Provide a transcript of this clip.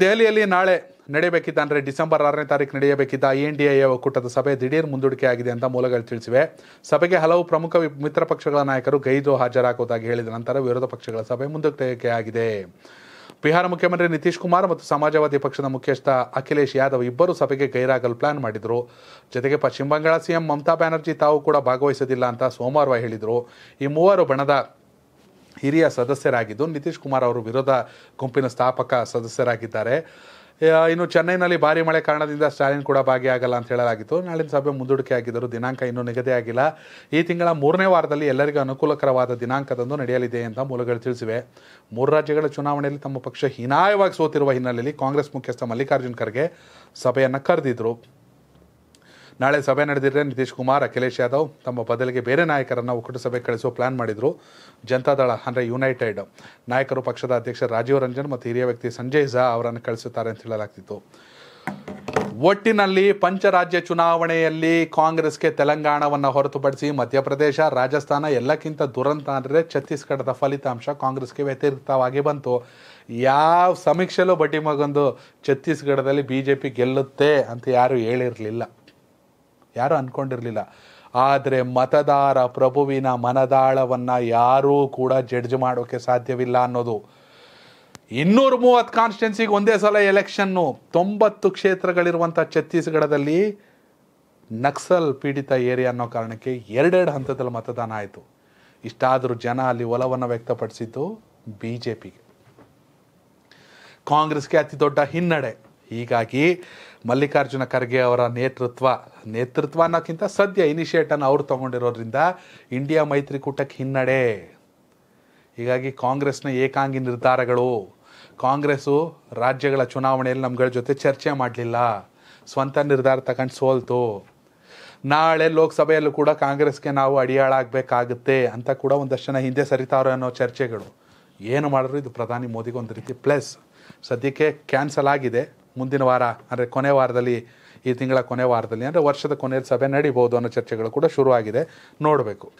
ದೆಹಲಿಯಲ್ಲಿ ನಾಳೆ ನಡೆಯಬೇಕಿದ್ದ ಅಂದರೆ ಡಿಸೆಂಬರ್ ಆರನೇ ತಾರೀಕು ನಡೆಯಬೇಕಿದ್ದ ಎನ್ ಡಿ ಎ ಒಕ್ಕೂಟದ ಸಭೆ ದಿಢೀರ್ ಮುಂದೂಡಿಕೆ ಆಗಿದೆ ಅಂತ ಮೂಲಗಳು ತಿಳಿಸಿವೆ ಸಭೆಗೆ ಹಲವು ಪ್ರಮುಖ ಮಿತ್ರ ಪಕ್ಷಗಳ ನಾಯಕರು ಗೈದು ಹಾಜರಾಗುವುದಾಗಿ ಹೇಳಿದ ನಂತರ ವಿರೋಧ ಪಕ್ಷಗಳ ಸಭೆ ಮುಂದೂಡಿಕೆ ಆಗಿದೆ ಬಿಹಾರ ಮುಖ್ಯಮಂತ್ರಿ ನಿತೀಶ್ ಕುಮಾರ್ ಮತ್ತು ಸಮಾಜವಾದಿ ಪಕ್ಷದ ಮುಖ್ಯಸ್ಥ ಅಖಿಲೇಶ್ ಯಾದವ್ ಇಬ್ಬರು ಸಭೆಗೆ ಗೈರಾಗಲು ಪ್ಲಾನ್ ಮಾಡಿದರು ಜೊತೆಗೆ ಪಶ್ಚಿಮ ಬಂಗಾಳ ಸಿಎಂ ಮಮತಾ ಬ್ಯಾನರ್ಜಿ ತಾವು ಕೂಡ ಭಾಗವಹಿಸದಿಲ್ಲ ಅಂತ ಸೋಮವಾರ ಹೇಳಿದರು ಈ ಮೂವರು ಬಣದ ಹಿರಿಯ ಸದಸ್ಯರಾಗಿದ್ದು ನಿತೀಶ್ ಕುಮಾರ್ ಅವರು ವಿರೋಧ ಗುಂಪಿನ ಸ್ಥಾಪಕ ಸದಸ್ಯರಾಗಿದ್ದಾರೆ ಇನ್ನು ಚೆನ್ನೈನಲ್ಲಿ ಭಾರಿ ಮಳೆ ಕಾರಣದಿಂದ ಸ್ಟಾಲಿನ್ ಕೂಡ ಭಾಗಿಯಾಗಲ್ಲ ಅಂತ ಹೇಳಲಾಗಿತ್ತು ನಾಳಿನ ಸಭೆ ಮುಂದೂಡಿಕೆ ಆಗಿದ್ದರು ದಿನಾಂಕ ಇನ್ನೂ ನಿಗದಿಯಾಗಿಲ್ಲ ಈ ತಿಂಗಳ ಮೂರನೇ ವಾರದಲ್ಲಿ ಎಲ್ಲರಿಗೂ ಅನುಕೂಲಕರವಾದ ದಿನಾಂಕದಂದು ನಡೆಯಲಿದೆ ಅಂತ ಮೂಲಗಳು ತಿಳಿಸಿವೆ ಮೂರು ರಾಜ್ಯಗಳ ಚುನಾವಣೆಯಲ್ಲಿ ತಮ್ಮ ಪಕ್ಷ ಹೀನಾಯವಾಗಿ ಸೋತಿರುವ ಹಿನ್ನೆಲೆಯಲ್ಲಿ ಕಾಂಗ್ರೆಸ್ ಮುಖ್ಯಸ್ಥ ಮಲ್ಲಿಕಾರ್ಜುನ್ ಖರ್ಗೆ ಸಭೆಯನ್ನು ಕರೆದಿದ್ದರು ನಾಳೆ ಸಭೆ ನಡೆದಿದ್ದರೆ ನಿತೀಶ್ ಕುಮಾರ್ ಅಖಿಲೇಶ್ ಯಾದವ್ ತಮ್ಮ ಬದಲಿಗೆ ಬೇರೆ ನಾಯಕರನ್ನು ಒಕ್ಕೂಟ ಸಭೆ ಕಳಿಸುವ ಪ್ಲಾನ್ ಮಾಡಿದರು ಜನತಾದಳ ಅಂದರೆ ಯುನೈಟೆಡ್ ನಾಯಕರು ಪಕ್ಷದ ಅಧ್ಯಕ್ಷ ರಾಜೀವ್ ರಂಜನ್ ಮತ್ತು ಹಿರಿಯ ವ್ಯಕ್ತಿ ಸಂಜಯ್ ಝಾ ಅವರನ್ನು ಕಳಿಸುತ್ತಾರೆ ಅಂತ ಹೇಳಲಾಗ್ತಿತ್ತು ಒಟ್ಟಿನಲ್ಲಿ ಪಂಚರಾಜ್ಯ ಚುನಾವಣೆಯಲ್ಲಿ ಕಾಂಗ್ರೆಸ್ಗೆ ತೆಲಂಗಾಣವನ್ನು ಹೊರತುಪಡಿಸಿ ಮಧ್ಯಪ್ರದೇಶ ರಾಜಸ್ಥಾನ ಎಲ್ಲಕ್ಕಿಂತ ದುರಂತ ಅಂದರೆ ಛತ್ತೀಸ್ಗಢದ ಫಲಿತಾಂಶ ಕಾಂಗ್ರೆಸ್ಗೆ ವ್ಯತಿರಿಕ್ತವಾಗಿ ಬಂತು ಯಾವ ಸಮೀಕ್ಷೆಲೂ ಬಡ್ಡಿ ಮಗೊಂದು ಛತ್ತೀಸ್ಗಢದಲ್ಲಿ ಬಿ ಜೆ ಪಿ ಗೆಲ್ಲುತ್ತೆ ಅಂತ ಯಾರೂ ಹೇಳಿರಲಿಲ್ಲ ಯಾರು ಅನ್ಕೊಂಡಿರ್ಲಿಲ್ಲ ಆದರೆ ಮತದಾರ ಪ್ರಭುವಿನ ಮನದಾಳವನ್ನು ಯಾರೂ ಕೂಡ ಜಡ್ಜ್ ಮಾಡೋಕ್ಕೆ ಸಾಧ್ಯವಿಲ್ಲ ಅನ್ನೋದು ಇನ್ನೂರ ಮೂವತ್ತು ಕಾನ್ಸ್ಟಿಟ್ಯೂನ್ಸಿಗೆ ಒಂದೇ ಸಲ ಎಲೆಕ್ಷನ್ನು ತೊಂಬತ್ತು ಕ್ಷೇತ್ರಗಳಿರುವಂಥ ಛತ್ತೀಸ್ಗಢದಲ್ಲಿ ನಕ್ಸಲ್ ಪೀಡಿತ ಏರಿಯಾ ಅನ್ನೋ ಕಾರಣಕ್ಕೆ ಎರಡೆರಡು ಹಂತದಲ್ಲಿ ಮತದಾನ ಆಯಿತು ಇಷ್ಟಾದರೂ ಜನ ಅಲ್ಲಿ ಒಲವನ್ನು ವ್ಯಕ್ತಪಡಿಸಿದ್ದು ಬಿ ಜೆ ಪಿಗೆ ಕಾಂಗ್ರೆಸ್ಗೆ ಅತಿ ದೊಡ್ಡ ಹಿನ್ನಡೆ ಹೀಗಾಗಿ ಮಲ್ಲಿಕಾರ್ಜುನ ಖರ್ಗೆ ಅವರ ನೇತೃತ್ವ ನೇತೃತ್ವ ಅನ್ನೋಕ್ಕಿಂತ ಸದ್ಯ ಇನಿಷಿಯೇಟನ್ನು ಅವರು ತೊಗೊಂಡಿರೋದ್ರಿಂದ ಇಂಡಿಯಾ ಮೈತ್ರಿಕೂಟಕ್ಕೆ ಹಿನ್ನಡೆ ಹೀಗಾಗಿ ಕಾಂಗ್ರೆಸ್ನ ಏಕಾಂಗಿ ನಿರ್ಧಾರಗಳು ಕಾಂಗ್ರೆಸ್ಸು ರಾಜ್ಯಗಳ ಚುನಾವಣೆಯಲ್ಲಿ ನಮ್ಗಳ ಜೊತೆ ಚರ್ಚೆ ಮಾಡಲಿಲ್ಲ ಸ್ವಂತ ನಿರ್ಧಾರ ತಗೊಂಡು ಸೋಲ್ತು ನಾಳೆ ಲೋಕಸಭೆಯಲ್ಲೂ ಕೂಡ ಕಾಂಗ್ರೆಸ್ಗೆ ನಾವು ಅಡಿಯಾಳಾಗಬೇಕಾಗುತ್ತೆ ಅಂತ ಕೂಡ ಒಂದಷ್ಟು ಜನ ಹಿಂದೆ ಸರಿತಾರೋ ಅನ್ನೋ ಚರ್ಚೆಗಳು ಏನು ಮಾಡಿದ್ರು ಇದು ಪ್ರಧಾನಿ ಮೋದಿಗೆ ಒಂದು ರೀತಿ ಪ್ಲಸ್ ಸದ್ಯಕ್ಕೆ ಕ್ಯಾನ್ಸಲ್ ಆಗಿದೆ ಮುಂದಿನ ವಾರ ಅಂದರೆ ಕೊನೆ ವಾರದಲ್ಲಿ ಈ ತಿಂಗಳ ಕೊನೆ ವಾರದಲ್ಲಿ ಅಂದರೆ ವರ್ಷದ ಕೊನೆಯ ಸಭೆ ನಡೀಬೋದು ಅನ್ನೋ ಚರ್ಚೆಗಳು ಕೂಡ ಶುರುವಾಗಿದೆ ನೋಡಬೇಕು